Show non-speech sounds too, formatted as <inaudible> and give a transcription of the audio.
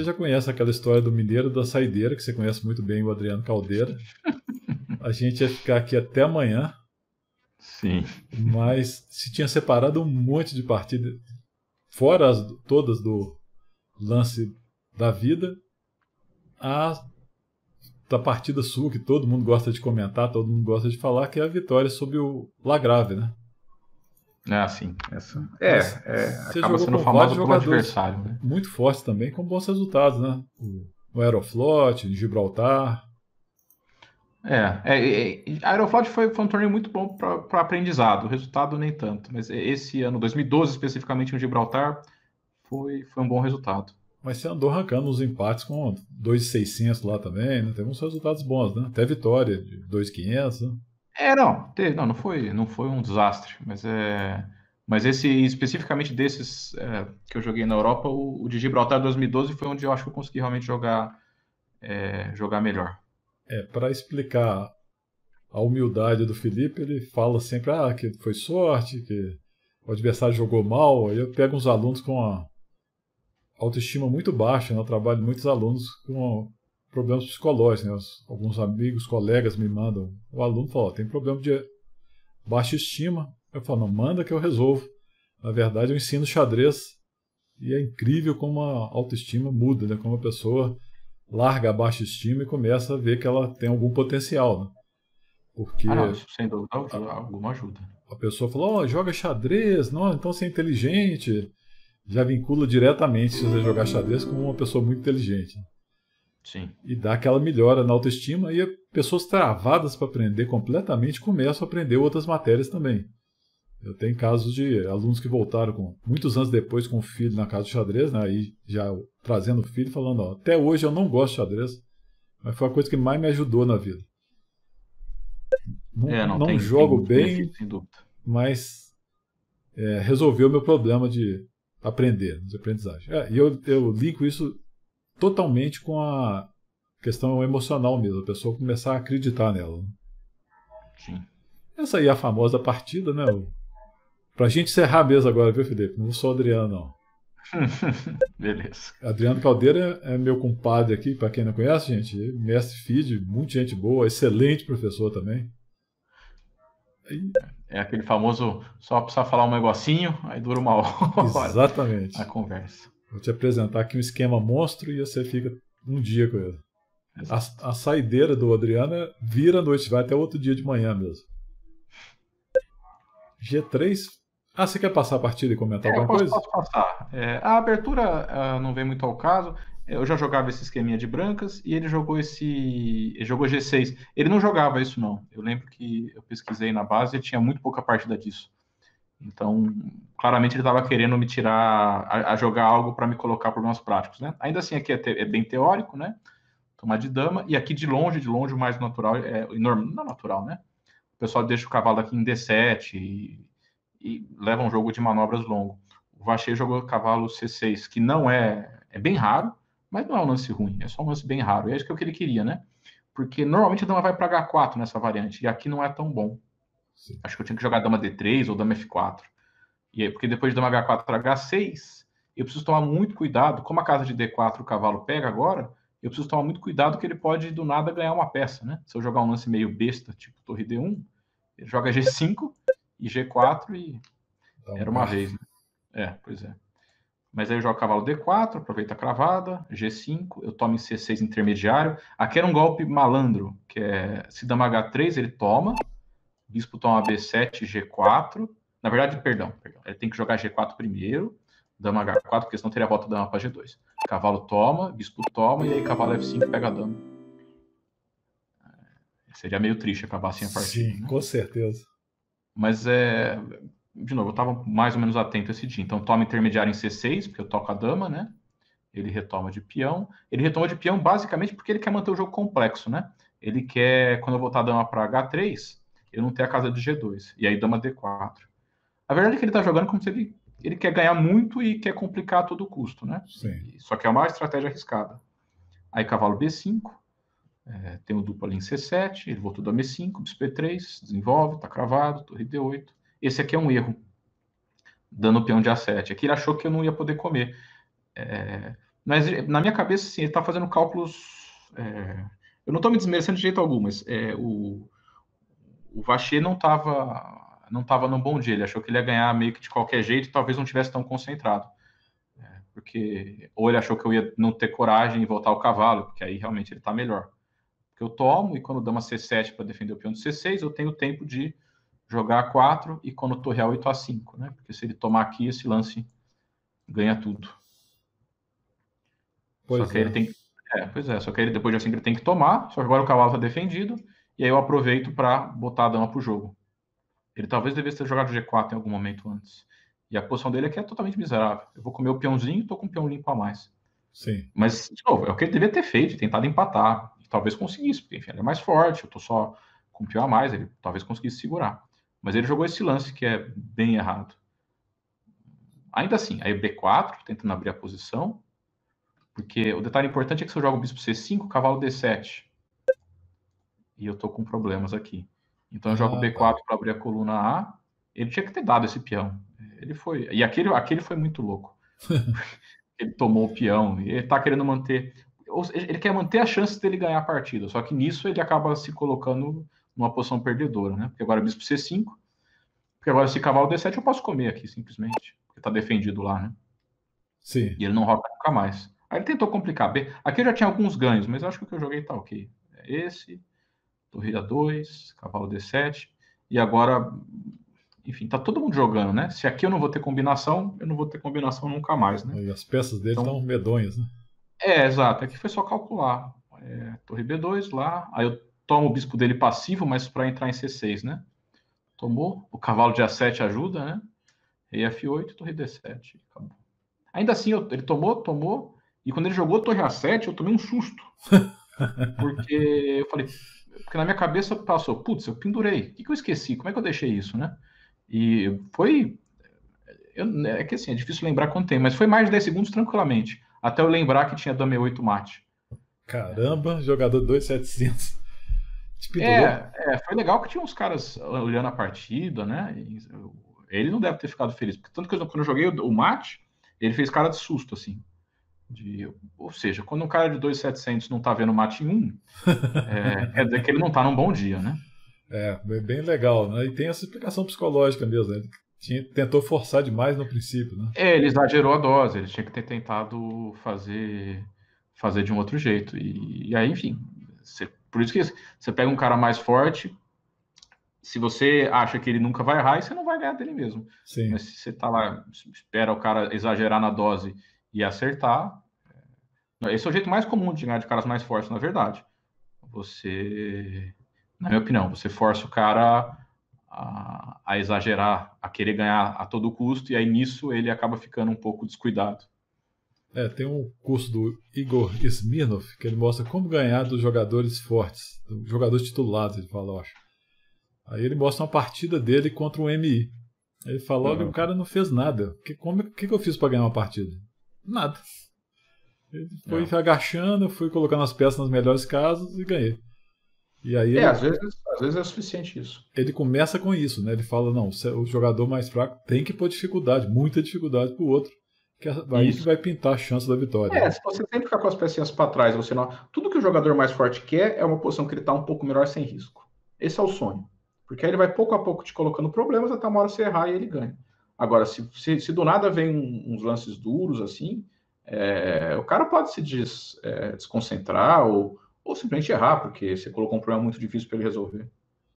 você já conhece aquela história do mineiro da saideira, que você conhece muito bem o Adriano Caldeira. <laughs> A gente ia ficar aqui até amanhã. Sim. Mas se tinha separado um monte de partidas, fora as, todas do lance da vida, a da partida sul que todo mundo gosta de comentar, todo mundo gosta de falar, que é a vitória sobre o Lagrave, né? Ah, sim. Essa, é, é, acaba sendo famoso pelo adversário. Né? Muito forte também, com bons resultados, né? O Aeroflot, o Gibraltar. É, é, é, é Aeroflot foi, foi, um torneio muito bom para aprendizado, o resultado nem tanto, mas esse ano, 2012 especificamente, o Gibraltar foi, foi um bom resultado. Mas você andou arrancando os empates com 2,600 lá também, né? Teve uns resultados bons, né? Até vitória de 2,500, né? É, não, teve, não, não foi, não foi um desastre, mas é, mas esse especificamente desses é, que eu joguei na Europa, o, o de Gibraltar 2012 foi onde eu acho que eu consegui realmente jogar é, jogar melhor. É, para explicar a humildade do Felipe, ele fala sempre ah, que foi sorte, que o adversário jogou mal. Aí eu pego uns alunos com a autoestima muito baixa, né? eu trabalho muitos alunos com problemas psicológicos. Né? alguns amigos, colegas me mandam. O aluno fala: tem problema de baixa estima. Eu falo: não, manda que eu resolvo. Na verdade, eu ensino xadrez e é incrível como a autoestima muda, né? como a pessoa larga a baixa estima e começa a ver que ela tem algum potencial. Né? Porque ah, não, sem dúvida alguma ajuda. A pessoa fala: oh, joga xadrez, não, então você é inteligente. Já vincula diretamente se você jogar xadrez com uma pessoa muito inteligente. Né? Sim. E dá aquela melhora na autoestima e pessoas travadas para aprender completamente começam a aprender outras matérias também. Eu tenho casos de alunos que voltaram com muitos anos depois com o filho na casa de xadrez, né, aí já trazendo o filho falando, ó, até hoje eu não gosto de xadrez, mas foi a coisa que mais me ajudou na vida. Não, é, não, não tem, jogo tem, bem, sem mas é, resolveu meu problema de aprender, de aprendizagem. É, e eu, eu ligo isso totalmente com a questão emocional mesmo, a pessoa começar a acreditar nela. Né? Sim. Essa aí é a famosa partida, né? Pra gente encerrar mesmo agora, viu, Felipe? Não sou o Adriano, não. <laughs> Beleza. Adriano Caldeira é meu compadre aqui, para quem não conhece, gente, mestre feed, muita gente boa, excelente professor também. E... É aquele famoso só precisa falar um negocinho, aí dura uma <laughs> hora Exatamente. a conversa. Vou te apresentar aqui um esquema monstro e você fica um dia com ele. A, a saideira do Adriano é vira a noite, vai até outro dia de manhã mesmo. G3. Ah, você quer passar a partida e comentar é, alguma posso, coisa? Posso passar. É, a abertura uh, não vem muito ao caso. Eu já jogava esse esqueminha de brancas e ele jogou esse. Ele jogou G6. Ele não jogava isso, não. Eu lembro que eu pesquisei na base e tinha muito pouca partida disso. Então, claramente ele estava querendo me tirar a, a jogar algo para me colocar problemas práticos, né? Ainda assim aqui é, te, é, bem teórico, né? Tomar de dama e aqui de longe, de longe o mais natural é enorme, não é natural, né? O pessoal deixa o cavalo aqui em D7 e, e leva um jogo de manobras longo. O Vachê jogou cavalo C6, que não é é bem raro, mas não é um lance ruim, é só um lance bem raro. E é isso que, é o que ele queria, né? Porque normalmente a dama vai para H4 nessa variante e aqui não é tão bom. Acho que eu tinha que jogar dama D3 ou dama F4. E aí, porque depois de dama H4 para H6, eu preciso tomar muito cuidado. Como a casa de D4 o cavalo pega agora, eu preciso tomar muito cuidado que ele pode do nada ganhar uma peça, né? Se eu jogar um lance meio besta, tipo torre D1, ele joga G5 e G4 e Não, era uma mas... vez, né? É, pois é. Mas aí eu jogo cavalo D4, aproveita a cravada, G5, eu tomo em C6 intermediário. Aqui era um golpe malandro, que é se dama H3, ele toma, bispo toma B7, G4. Na verdade, perdão, perdão, ele tem que jogar G4 primeiro, dama H4, porque senão teria volta da dama para G2. Cavalo toma, bispo toma, e aí cavalo F5 pega a dama. É, seria meio triste acabar sem a partida. Sim, né? com certeza. Mas é. De novo, eu estava mais ou menos atento esse dia. Então, toma intermediário em C6, porque eu toco a dama, né? Ele retoma de peão. Ele retoma de peão basicamente porque ele quer manter o jogo complexo, né? Ele quer, quando eu voltar a dama para H3, eu não tem a casa de G2. E aí dama D4. A verdade é que ele está jogando como se ele, ele quer ganhar muito e quer complicar a todo custo, né? Sim. Só que é uma estratégia arriscada. Aí cavalo B5, é, tem o duplo ali em C7, ele voltou dama E5, bispo 3 desenvolve, está cravado, torre D8. Esse aqui é um erro, dando o peão de A7. Aqui é ele achou que eu não ia poder comer. É, mas na minha cabeça, sim ele está fazendo cálculos... É, eu não estou me desmerecendo de jeito algum, mas é, o, o Vachê não estava não estava num bom dia, ele achou que ele ia ganhar meio que de qualquer jeito, e talvez não tivesse tão concentrado. Né? Porque ou ele achou que eu ia não ter coragem e voltar ao cavalo, porque aí realmente ele está melhor. Porque eu tomo e quando dou uma C7 para defender o peão de C6, eu tenho tempo de jogar a 4 e quando torre a 8 a 5, né? Porque se ele tomar aqui esse lance ganha tudo. Pois só que é. ele tem é, pois é, só que ele depois de assim ele tem que tomar, só que agora o cavalo está defendido e aí eu aproveito para botar a dama para o jogo. Ele talvez devesse ter jogado G4 em algum momento antes. E a posição dele aqui é totalmente miserável. Eu vou comer o peãozinho e tô com o peão limpo a mais. Sim. Mas, de novo, é o que ele devia ter feito, tentado empatar. E talvez conseguisse, porque enfim, ele é mais forte, eu tô só com o peão a mais, ele talvez conseguisse segurar. Mas ele jogou esse lance que é bem errado. Ainda assim, aí B4, tentando abrir a posição. Porque o detalhe importante é que se eu jogo o bispo C5, cavalo D7 e eu tô com problemas aqui. Então eu jogo ah, B4 tá. para abrir a coluna A. Ele tinha que ter dado esse peão. Ele foi. E aquele, aquele foi muito louco. <laughs> ele tomou o peão. E ele tá querendo manter. Ele quer manter a chance dele ganhar a partida. Só que nisso ele acaba se colocando numa posição perdedora, né? Porque agora bispo C5. Porque agora se cavalo D7 eu posso comer aqui, simplesmente. Porque tá defendido lá, né? Sim. E ele não roca nunca mais. Aí ele tentou complicar. Aqui eu já tinha alguns ganhos, mas acho que o que eu joguei tá ok. É esse torre A2, cavalo D7, e agora, enfim, tá todo mundo jogando, né? Se aqui eu não vou ter combinação, eu não vou ter combinação nunca mais, né? E as peças dele estão medonhas, né? É, exato. Aqui é foi só calcular. É, torre B2 lá, aí eu tomo o bispo dele passivo, mas para entrar em C6, né? Tomou, o cavalo de A7 ajuda, né? Rei F8, torre D7, acabou. Ainda assim, eu, ele tomou, tomou, e quando ele jogou torre A7, eu tomei um susto. <laughs> Porque eu falei, porque na minha cabeça passou, putz, eu pendurei, o que, que eu esqueci? Como é que eu deixei isso, né? E foi. Eu, né, é que assim, é difícil lembrar quanto tempo, mas foi mais de 10 segundos tranquilamente, até eu lembrar que tinha Dame 8 mate. Caramba, jogador 2700. É, é, foi legal que tinha uns caras olhando a partida, né? Ele não deve ter ficado feliz, porque tanto que eu, quando eu joguei o, o mate, ele fez cara de susto, assim. De, ou seja, quando um cara de 2,700 não está vendo mate em 1, <laughs> é, quer dizer que ele não está num bom dia, né? É, bem legal. Né? E tem essa explicação psicológica mesmo. Né? Tinha, tentou forçar demais no princípio, né? É, ele exagerou a dose. Ele tinha que ter tentado fazer fazer de um outro jeito. E, e aí, enfim, você, por isso que você pega um cara mais forte, se você acha que ele nunca vai errar, você não vai ganhar dele mesmo. Sim. Mas se você tá lá, espera o cara exagerar na dose e acertar. É, esse é o jeito mais comum de ganhar de caras mais fortes, na verdade. Você, na minha opinião, você força o cara a, a exagerar, a querer ganhar a todo custo, e aí nisso ele acaba ficando um pouco descuidado. É, tem um curso do Igor Smirnov que ele mostra como ganhar dos jogadores fortes, dos jogadores titulados, ele fala, eu acho. Aí ele mostra uma partida dele contra o MI. Ele falou que o cara não fez nada. O que, é, que, que eu fiz para ganhar uma partida? Nada. Ele foi é. agachando, fui colocando as peças nos melhores casos e ganhei. E aí é, ele, às, vezes, às vezes é suficiente isso. Ele começa com isso, né? Ele fala, não, o jogador mais fraco tem que pôr dificuldade, muita dificuldade pro outro. Que é aí isso. que vai pintar a chance da vitória. É, se você sempre ficar com as pecinhas para trás, você não. Tudo que o jogador mais forte quer é uma posição que ele tá um pouco melhor sem risco. Esse é o sonho. Porque aí ele vai pouco a pouco te colocando problemas até uma hora você errar e ele ganha. Agora, se, se, se do nada vem uns lances duros assim, é, o cara pode se des, é, desconcentrar ou, ou simplesmente errar, porque você colocou um problema muito difícil para ele resolver.